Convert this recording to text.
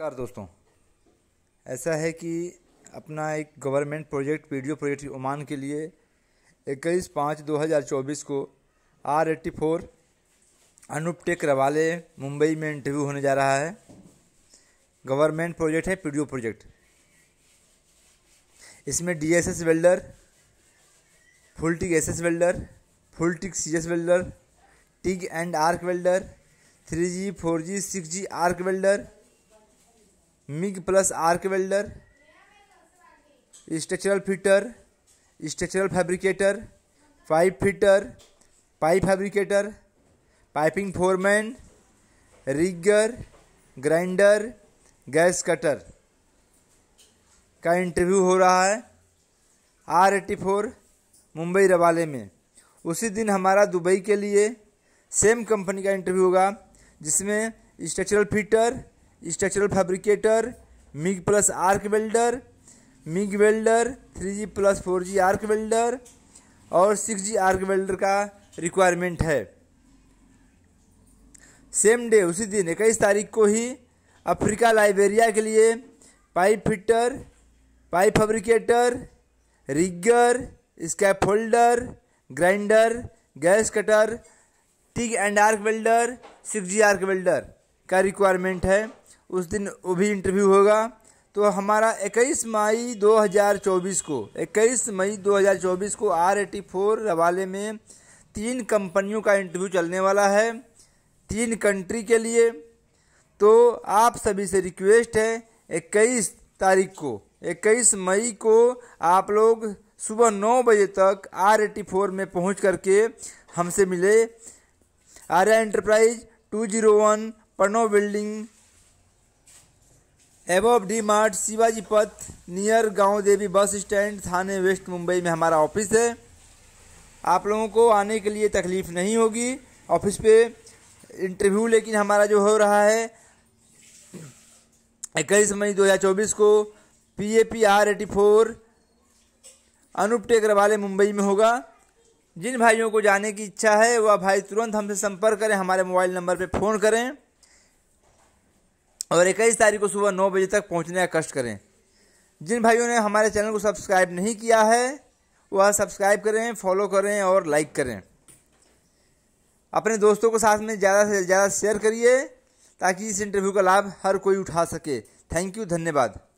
नमस्कार दोस्तों ऐसा है कि अपना एक government project video project Oman के लिए इक्कीस पाँच दो हज़ार चौबीस को आर एट्टी फोर अनूप टेक रवाले मुंबई में इंटरव्यू होने जा रहा है गवर्नमेंट प्रोजेक्ट है पीडीओ प्रोजेक्ट इसमें DSS welder full TIG S welder full TIG C welder TIG and arc welder three G four G six G arc welder MIG plus arc welder structural fitter structural fabricator pipe fitter pipe fabricator piping foreman rigger grinder gas cutter का interview हो रहा है R eighty four Mumbai रवाले में उसी दिन हमारा Dubai के लिए सेम कंपनी का इंटरव्यू होगा जिसमें structural fitter structural fabricator MIG plus arc welder MIG welder three G plus four G arc welder और सिक्स जी आर्क वेल्डर का रिक्वायरमेंट है सेम डे उसी दिन इक्कीस तारीख को ही अफ्रीका लाइबेरिया के लिए pipe fitter pipe fabricator rigger scaffolder grinder gas cutter TIG and arc welder six G arc welder का रिक्वायरमेंट है उस दिन वो भी इंटरव्यू होगा तो हमारा 21 मई 2024 को 21 मई 2024 को आर एटी फोर रवाले में तीन कंपनियों का इंटरव्यू चलने वाला है तीन कंट्री के लिए तो आप सभी से रिक्वेस्ट है 21 तारीख को 21 मई को आप लोग सुबह नौ बजे तक आर एटी फोर में पहुँच करके हमसे मिले Arya enterprise two zero one पनो building above D Mart Shivaji Path near गांव देवी बस स्टैंड थाने वेस्ट मुंबई में हमारा ऑफिस है आप लोगों को आने के लिए तकलीफ़ नहीं होगी ऑफिस पे इंटरव्यू लेकिन हमारा जो हो रहा है इक्कीस मई 2024 को P A P R eighty four Anup टेकर वाले मुंबई में होगा जिन भाइयों को जाने की इच्छा है वह भाई तुरंत हमसे संपर्क करें हमारे मोबाइल नंबर पर फ़ोन करें और इक्कीस तारीख को सुबह नौ बजे तक पहुंचने का कष्ट करें जिन भाइयों ने हमारे चैनल को सब्सक्राइब नहीं किया है वह सब्सक्राइब करें फॉलो करें और लाइक करें अपने दोस्तों को साथ में ज़्यादा से ज़्यादा शेयर करिए ताकि इस इंटरव्यू का लाभ हर कोई उठा सके थैंक यू धन्यवाद